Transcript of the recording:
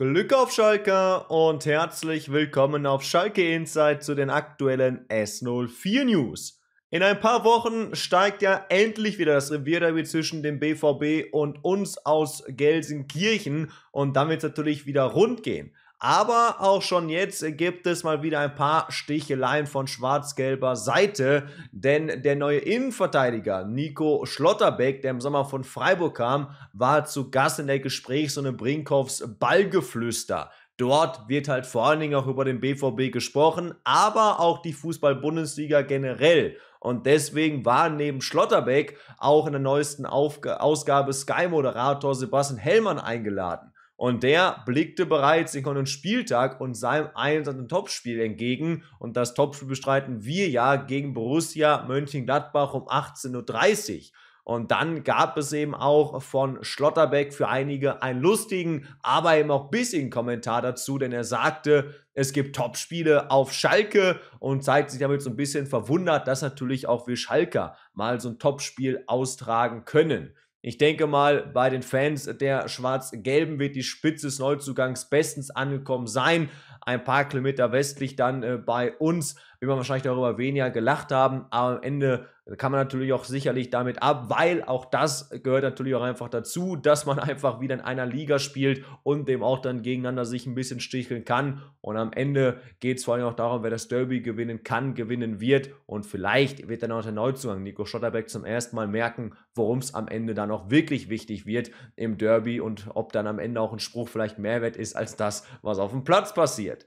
Glück auf Schalke und herzlich willkommen auf Schalke Insight zu den aktuellen S04 News. In ein paar Wochen steigt ja endlich wieder das Revierderby zwischen dem BVB und uns aus Gelsenkirchen und dann wird es natürlich wieder rund gehen. Aber auch schon jetzt gibt es mal wieder ein paar Sticheleien von schwarz-gelber Seite, denn der neue Innenverteidiger Nico Schlotterbeck, der im Sommer von Freiburg kam, war zu Gast in der Gesprächs- Gesprächssonne Brinkhoffs Ballgeflüster. Dort wird halt vor allen Dingen auch über den BVB gesprochen, aber auch die Fußball-Bundesliga generell. Und deswegen war neben Schlotterbeck auch in der neuesten Aufg Ausgabe Sky-Moderator Sebastian Hellmann eingeladen. Und der blickte bereits den kommenden Spieltag und seinem einsamen Topspiel entgegen. Und das Topspiel bestreiten wir ja gegen Borussia Mönchengladbach um 18.30 Uhr. Und dann gab es eben auch von Schlotterbeck für einige einen lustigen, aber eben auch bissigen Kommentar dazu, denn er sagte, es gibt Topspiele auf Schalke und zeigt sich damit so ein bisschen verwundert, dass natürlich auch wir Schalker mal so ein Topspiel austragen können. Ich denke mal, bei den Fans der Schwarz-Gelben wird die Spitze des Neuzugangs bestens angekommen sein. Ein paar Kilometer westlich dann äh, bei uns, wie man wahrscheinlich darüber weniger gelacht haben, aber am Ende kann man natürlich auch sicherlich damit ab, weil auch das gehört natürlich auch einfach dazu, dass man einfach wieder in einer Liga spielt und dem auch dann gegeneinander sich ein bisschen sticheln kann. Und am Ende geht es vor allem auch darum, wer das Derby gewinnen kann, gewinnen wird. Und vielleicht wird dann auch der Neuzugang Nico Schotterbeck zum ersten Mal merken, worum es am Ende dann auch wirklich wichtig wird im Derby und ob dann am Ende auch ein Spruch vielleicht mehr wert ist als das, was auf dem Platz passiert.